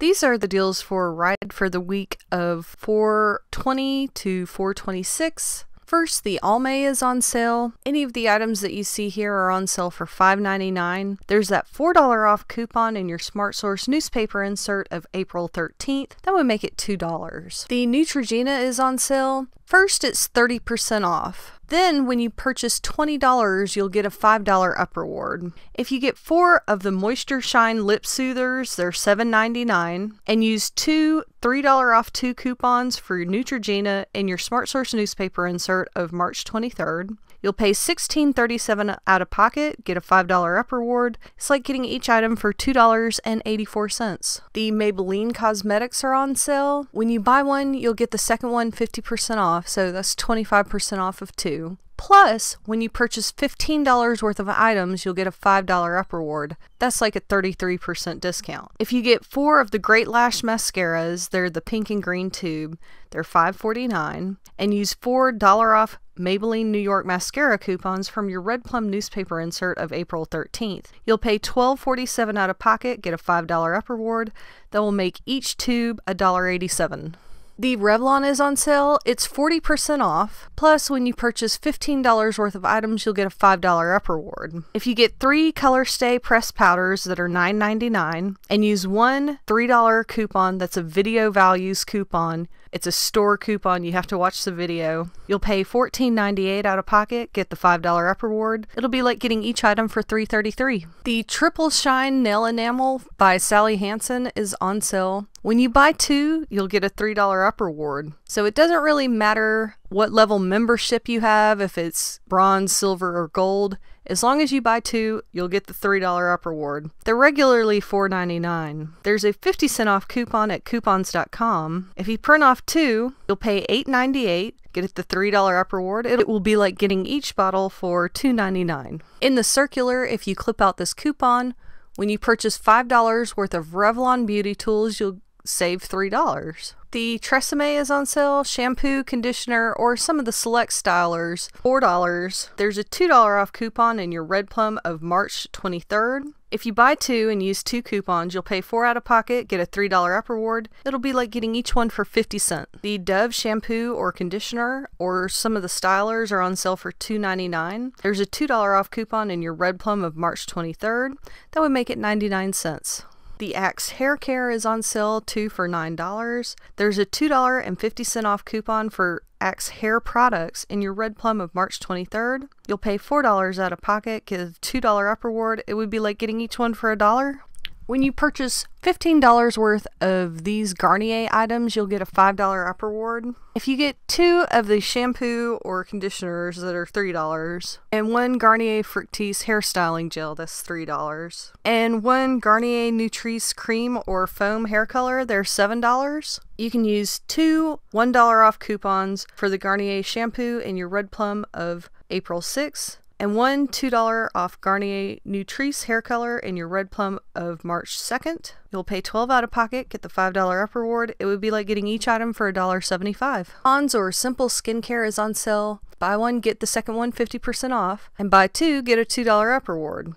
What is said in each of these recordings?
These are the deals for Ride for the week of 420 to 426. First, the Almay is on sale. Any of the items that you see here are on sale for $5.99. There's that $4 off coupon in your Smart Source newspaper insert of April 13th. That would make it $2. The Neutrogena is on sale. First, it's 30% off. Then, when you purchase $20, you'll get a $5 up reward. If you get four of the Moisture Shine Lip Soothers, they're $7.99, and use two $3 off two coupons for Neutrogena in your Smart Source newspaper insert of March 23rd, You'll pay $16.37 out of pocket, get a $5 up reward. It's like getting each item for $2.84. The Maybelline cosmetics are on sale. When you buy one, you'll get the second one 50% off, so that's 25% off of two. Plus, when you purchase $15 worth of items, you'll get a $5 up reward. That's like a 33% discount. If you get four of the Great Lash mascaras, they're the pink and green tube, they're $5.49, and use four dollar off Maybelline New York mascara coupons from your Red Plum newspaper insert of April 13th. You'll pay $12.47 out of pocket, get a $5 up reward that will make each tube $1.87. The Revlon is on sale. It's 40% off. Plus, when you purchase $15 worth of items, you'll get a $5 up reward. If you get three Color Stay pressed powders that are $9.99 and use one $3 coupon that's a Video Values coupon, it's a store coupon. You have to watch the video. You'll pay $14.98 out of pocket, get the $5 up reward. It'll be like getting each item for $3.33. The Triple Shine Nail Enamel by Sally Hansen is on sale. When you buy two, you'll get a $3 up reward. So it doesn't really matter what level membership you have, if it's bronze, silver, or gold. As long as you buy two, you'll get the $3 up reward. They're regularly $4.99. There's a 50 cent off coupon at coupons.com. If you print off two, you'll pay $8.98 get the $3 up reward, it will be like getting each bottle for $2.99. In the circular, if you clip out this coupon, when you purchase $5 worth of Revlon beauty tools, you'll save $3. The Tresemme is on sale, shampoo, conditioner, or some of the select stylers, $4. There's a $2 off coupon in your Red Plum of March 23rd. If you buy two and use two coupons, you'll pay four out of pocket, get a $3 up reward. It'll be like getting each one for 50 cents. The Dove shampoo or conditioner or some of the stylers are on sale for $2.99. There's a $2 off coupon in your Red Plum of March 23rd. That would make it 99 cents. The Axe Hair Care is on sale, two for $9. There's a $2.50 off coupon for Axe Hair products in your Red Plum of March 23rd. You'll pay $4 out of pocket, get a $2 up reward. It would be like getting each one for a dollar. When you purchase $15 worth of these Garnier items, you'll get a $5 up reward. If you get two of the shampoo or conditioners that are $3, and one Garnier Fructis hairstyling gel that's $3, and one Garnier Nutrice cream or foam hair color, they're $7, you can use two $1 off coupons for the Garnier shampoo and your Red Plum of April 6th and one $2 off Garnier Nutrice hair color in your red plum of March 2nd. You'll pay 12 out of pocket, get the $5 up reward. It would be like getting each item for $1.75. Ons or Simple Skincare is on sale. Buy one, get the second one 50% off, and buy two, get a $2 up reward.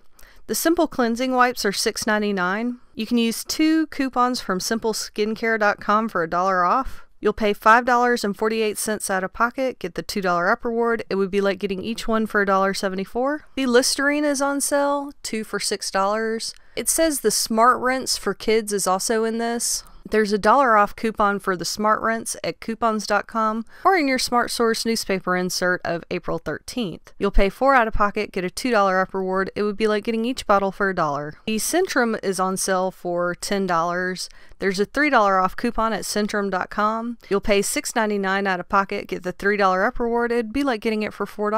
The Simple Cleansing Wipes are $6.99. You can use two coupons from simpleskincare.com for a dollar off. You'll pay $5.48 out of pocket, get the $2 up reward. It would be like getting each one for $1.74. The Listerine is on sale, two for $6. It says the Smart Rinse for kids is also in this. There's a dollar off coupon for the smart rents at coupons.com or in your Smart Source newspaper insert of April 13th. You'll pay four out of pocket, get a $2 off reward. It would be like getting each bottle for a dollar. The Centrum is on sale for $10. There's a $3 off coupon at centrum.com. You'll pay $6.99 out of pocket, get the $3 up reward. It'd be like getting it for $4.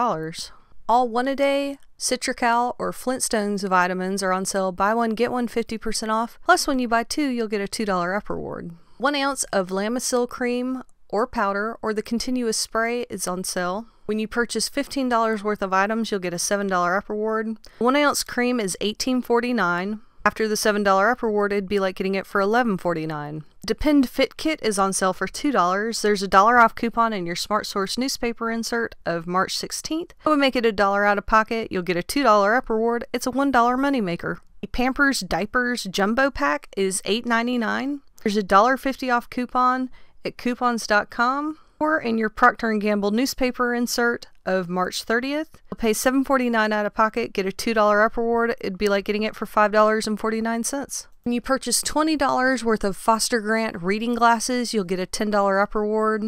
All one a day, Citrical, or Flintstones vitamins are on sale. Buy one, get one 50% off. Plus, when you buy two, you'll get a $2 up reward. One ounce of Lamisil cream or powder or the continuous spray is on sale. When you purchase $15 worth of items, you'll get a $7 up reward. One ounce cream is $18.49. After the $7 up reward, it'd be like getting it for $11.49. Depend Fit Kit is on sale for $2. There's a dollar off coupon in your Smart Source newspaper insert of March 16th. That would make it a dollar out of pocket. You'll get a $2 up reward. It's a $1 moneymaker. The Pampers Diapers Jumbo Pack is $8.99. There's a $1.50 off coupon at coupons.com or in your Procter & Gamble newspaper insert of March 30th. You'll pay $7.49 out of pocket, get a $2 up reward. It'd be like getting it for $5.49. When you purchase $20 worth of Foster Grant reading glasses, you'll get a $10 up reward.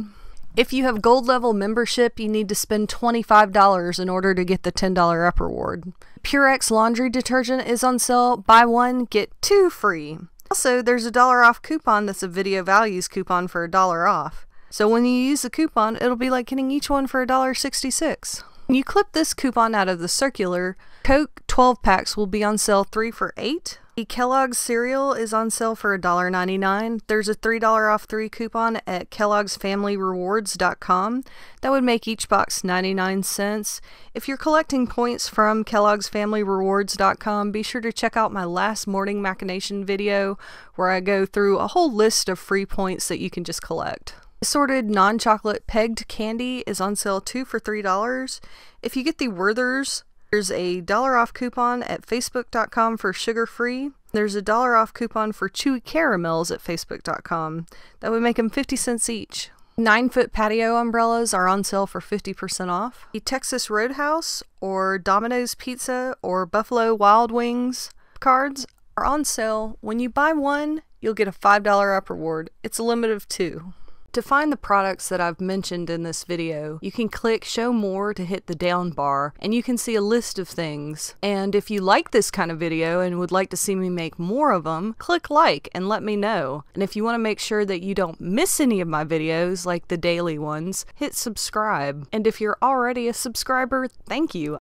If you have gold level membership, you need to spend $25 in order to get the $10 up reward. Purex laundry detergent is on sale. Buy one, get two free. Also, there's a dollar off coupon that's a video values coupon for a dollar off. So when you use the coupon, it'll be like getting each one for $1.66. When you clip this coupon out of the circular, Coke 12 packs will be on sale 3 for 8. The Kellogg's cereal is on sale for $1.99. There's a $3 off 3 coupon at kellogg'sfamilyrewards.com. That would make each box 99 cents. If you're collecting points from kellogg'sfamilyrewards.com, be sure to check out my last morning machination video where I go through a whole list of free points that you can just collect assorted non chocolate pegged candy is on sale two for $3. If you get the Werther's, there's a dollar off coupon at facebook.com for sugar free. There's a dollar off coupon for chewy caramels at facebook.com. That would make them 50 cents each. Nine foot patio umbrellas are on sale for 50% off. The Texas Roadhouse or Domino's Pizza or Buffalo Wild Wings cards are on sale. When you buy one, you'll get a $5 up reward. It's a limit of two. To find the products that I've mentioned in this video, you can click show more to hit the down bar and you can see a list of things. And if you like this kind of video and would like to see me make more of them, click like and let me know. And if you want to make sure that you don't miss any of my videos, like the daily ones, hit subscribe. And if you're already a subscriber, thank you.